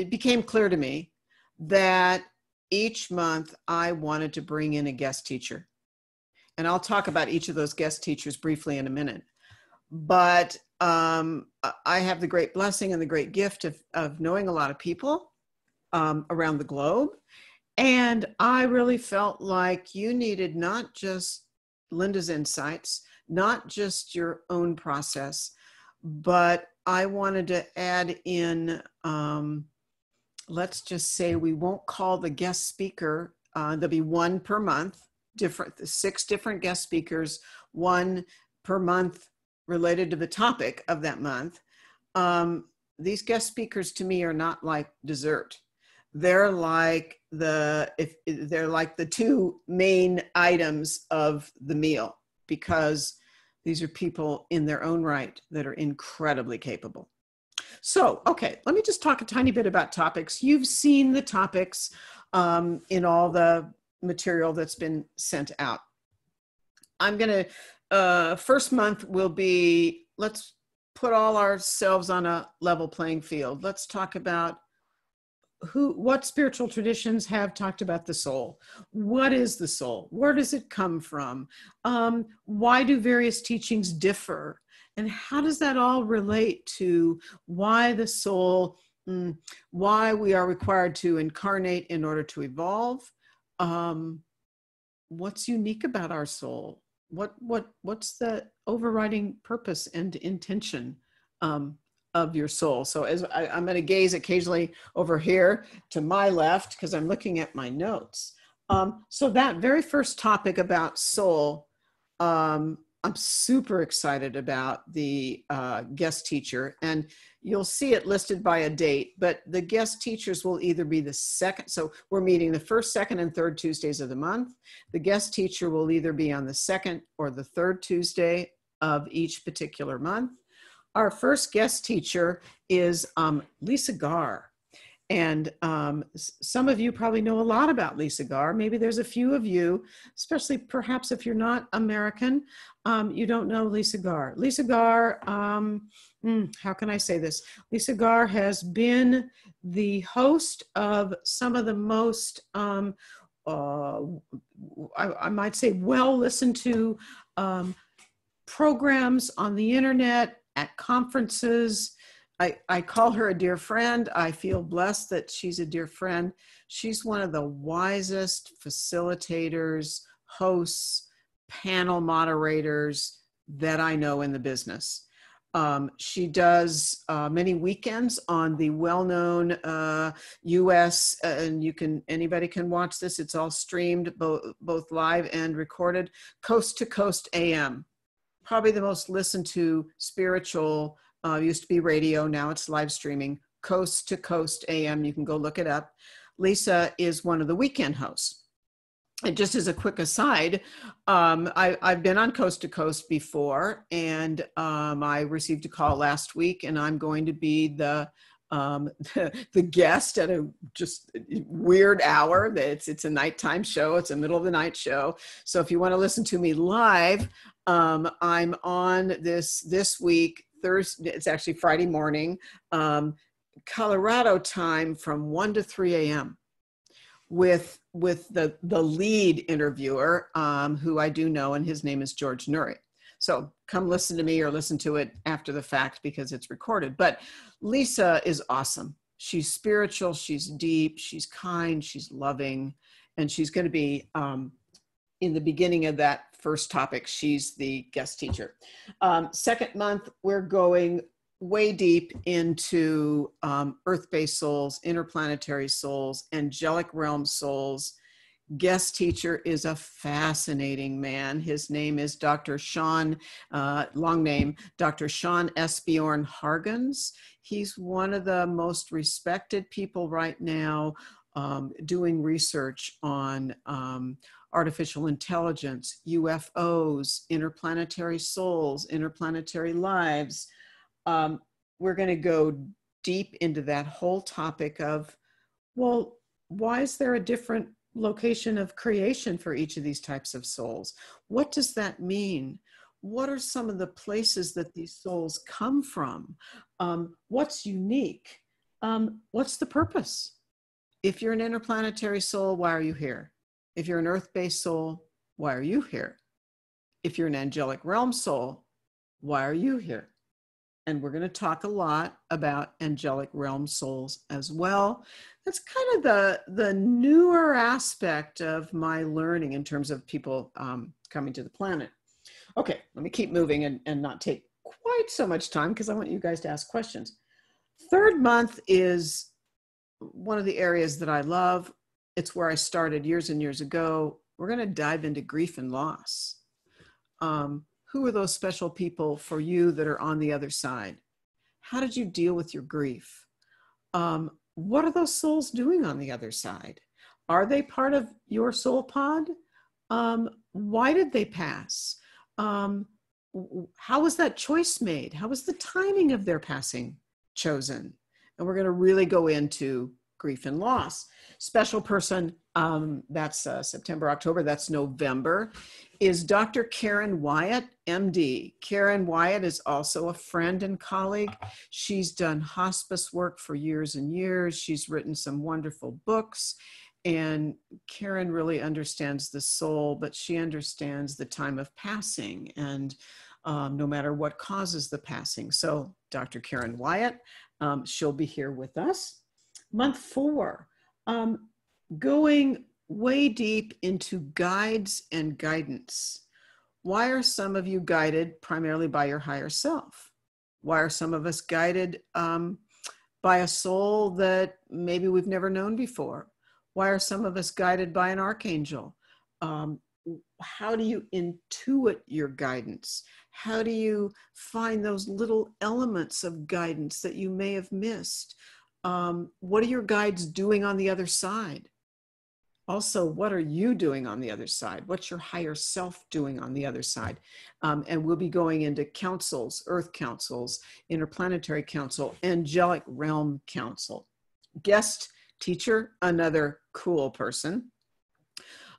it became clear to me that each month I wanted to bring in a guest teacher. And I'll talk about each of those guest teachers briefly in a minute. But um, I have the great blessing and the great gift of, of knowing a lot of people um, around the globe. And I really felt like you needed not just Linda's insights, not just your own process, but I wanted to add in um, let's just say we won't call the guest speaker. Uh, there'll be one per month, different six different guest speakers, one per month related to the topic of that month. Um, these guest speakers to me are not like dessert. They're like the if they're like the two main items of the meal because these are people in their own right that are incredibly capable. So, okay, let me just talk a tiny bit about topics. You've seen the topics um, in all the material that's been sent out. I'm going to, uh, first month will be let's put all ourselves on a level playing field. Let's talk about who what spiritual traditions have talked about the soul what is the soul where does it come from um, why do various teachings differ and how does that all relate to why the soul, mm, why we are required to incarnate in order to evolve? Um, what's unique about our soul? What, what, what's the overriding purpose and intention um, of your soul. So as I, am going to gaze occasionally over here to my left because I'm looking at my notes. Um, so that very first topic about soul, um, I'm super excited about the uh, guest teacher, and you'll see it listed by a date, but the guest teachers will either be the second, so we're meeting the first, second, and third Tuesdays of the month. The guest teacher will either be on the second or the third Tuesday of each particular month. Our first guest teacher is um, Lisa Gar. And um, some of you probably know a lot about Lisa Gar. Maybe there's a few of you, especially perhaps if you're not American, um, you don't know Lisa Gar. Lisa Gar, um, hmm, how can I say this? Lisa Gar has been the host of some of the most, um, uh, I, I, might say, well listened to um, programs on the internet, at conferences I, I call her a dear friend. I feel blessed that she's a dear friend. She's one of the wisest facilitators, hosts, panel moderators that I know in the business. Um, she does uh, many weekends on the well-known uh, U.S. and you can anybody can watch this. It's all streamed both both live and recorded. Coast to Coast AM, probably the most listened to spiritual uh, used to be radio, now it's live streaming, Coast to Coast AM. You can go look it up. Lisa is one of the weekend hosts. And just as a quick aside, um, I, have been on Coast to Coast before, and um, I received a call last week, and I'm going to be the um, the, the, guest at a just weird hour. It's it's a nighttime show. It's a middle of the night show. So if you want to listen to me live, um, I'm on this this week, Thursday, it's actually Friday morning, um, Colorado time from 1 to 3 a.m. with with the, the lead interviewer, um, who I do know, and his name is George Nuri. So come listen to me or listen to it after the fact because it's recorded. But Lisa is awesome. She's spiritual, she's deep, she's kind, she's loving, and she's going to be um, in the beginning of that first topic, she's the guest teacher. Um, second month, we're going way deep into um, earth based souls, interplanetary souls, angelic realm souls. Guest teacher is a fascinating man. His name is Dr. Sean, uh, long name, Dr. Sean Esbjorn Hargens. He's one of the most respected people right now um, doing research on um, artificial intelligence, UFOs, interplanetary souls, interplanetary lives. Um, we're going to go deep into that whole topic of, well, why is there a different location of creation for each of these types of souls? What does that mean? What are some of the places that these souls come from? Um, what's unique? Um, what's the purpose? If you're an interplanetary soul, why are you here? If you're an earth based soul, why are you here? If you're an angelic realm soul, why are you here? And we're going to talk a lot about angelic realm souls as well. That's kind of the, the newer aspect of my learning in terms of people um, coming to the planet. Okay, let me keep moving and, and not take quite so much time because I want you guys to ask questions. Third month is one of the areas that I love it's where I started years and years ago. We're going to dive into grief and loss. Um, who are those special people for you that are on the other side? How did you deal with your grief? Um, what are those souls doing on the other side? Are they part of your soul pod? Um, why did they pass? Um, how was that choice made? How was the timing of their passing chosen? And we're going to really go into grief and loss. Special person, um, that's uh, September, October, that's November, is Dr. Karen Wyatt, MD. Karen Wyatt is also a friend and colleague. She's done hospice work for years and years. She's written some wonderful books. And Karen really understands the soul, but she understands the time of passing and um, no matter what causes the passing. So, Dr. Karen Wyatt, um, she'll be here with us month four, um, going way deep into guides and guidance. Why are some of you guided primarily by your higher self? Why are some of us guided um, by a soul that maybe we've never known before? Why are some of us guided by an archangel? Um, how do you intuit your guidance? How do you find those little elements of guidance that you may have missed? um, what are your guides doing on the other side? Also, what are you doing on the other side? What's your higher self doing on the other side? Um, and we'll be going into councils, earth councils, interplanetary council, angelic realm council. Guest teacher, another cool person.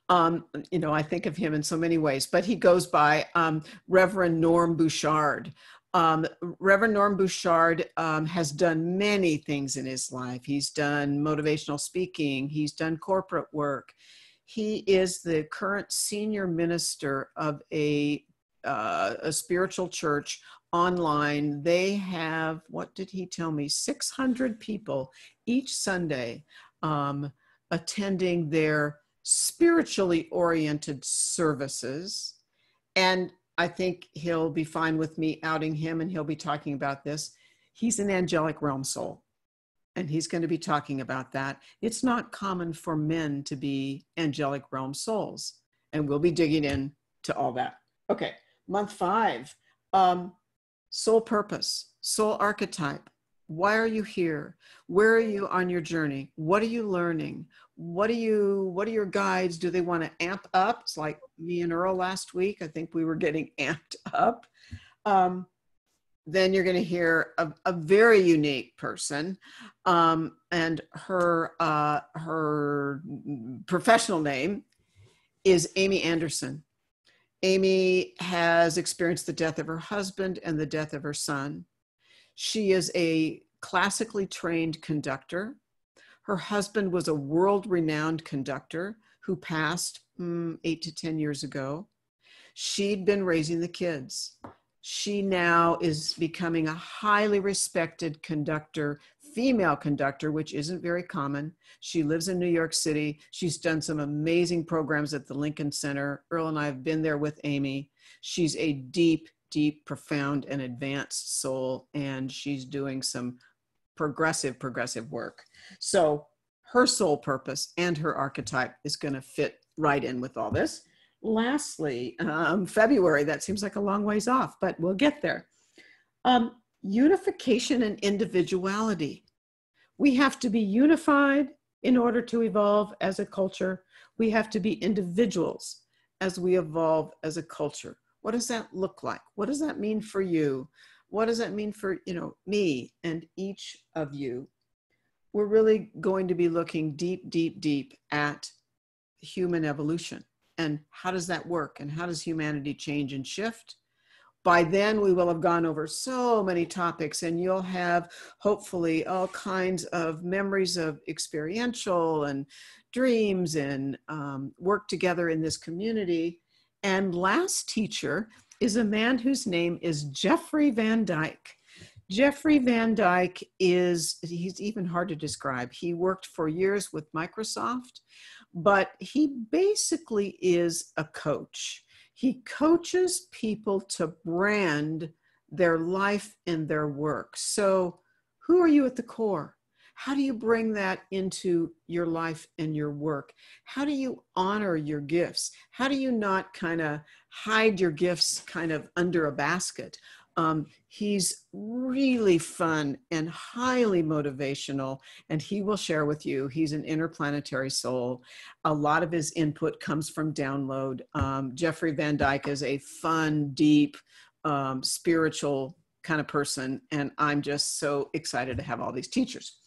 Um, you know, I think of him in so many ways, but he goes by um, Reverend Norm Bouchard. Um, Reverend Norm Bouchard um, has done many things in his life. He's done motivational speaking, he's done corporate work. He is the current senior minister of a, uh, a spiritual church online. They have, what did he tell me, 600 people each Sunday um, attending their spiritually oriented services. And I think he'll be fine with me outing him and he'll be talking about this. He's an angelic realm soul and he's going to be talking about that. It's not common for men to be angelic realm souls, and we'll be digging in to all that. Okay, month five um, soul purpose, soul archetype. Why are you here? Where are you on your journey? What are you learning? what do you what are your guides do they want to amp up it's like me and earl last week i think we were getting amped up um, then you're going to hear a, a, very unique person um, and her uh, her professional name is amy anderson amy has experienced the death of her husband and the death of her son she is a classically trained conductor her husband was a world renowned conductor who passed mm, eight to 10 years ago. She'd been raising the kids. She now is becoming a highly respected conductor, female conductor, which isn't very common. She lives in New York City. She's done some amazing programs at the Lincoln Center. Earl and I have been there with Amy. She's a deep, deep, profound, and advanced soul, and she's doing some progressive, progressive work. So her sole purpose and her archetype is going to fit right in with all this. Lastly, um, February, that seems like a long ways off, but we'll get there. Um, unification and individuality. We have to be unified in order to evolve as a culture. We have to be individuals as we evolve as a culture. What does that look like? What does that mean for you? what does that mean for you know me and each of you we're really going to be looking deep deep deep at human evolution and how does that work and how does humanity change and shift by then we will have gone over so many topics and you'll have hopefully all kinds of memories of experiential and dreams and um, work together in this community and last teacher is a man whose name is Jeffrey Van Dyke. Jeffrey Van Dyke is, he's even hard to describe. He worked for years with Microsoft, but he basically is a coach. He coaches people to brand their life and their work. So, who are you at the core? How do you bring that into your life and your work? How do you honor your gifts? How do you not kind of hide your gifts kind of under a basket. Um, he's really fun and highly motivational, and he will share with you. He's an interplanetary soul. A lot of his input comes from download. Um, Jeffrey Van Dyke is a fun, deep, um, spiritual kind of person, and I'm just so excited to have all these teachers.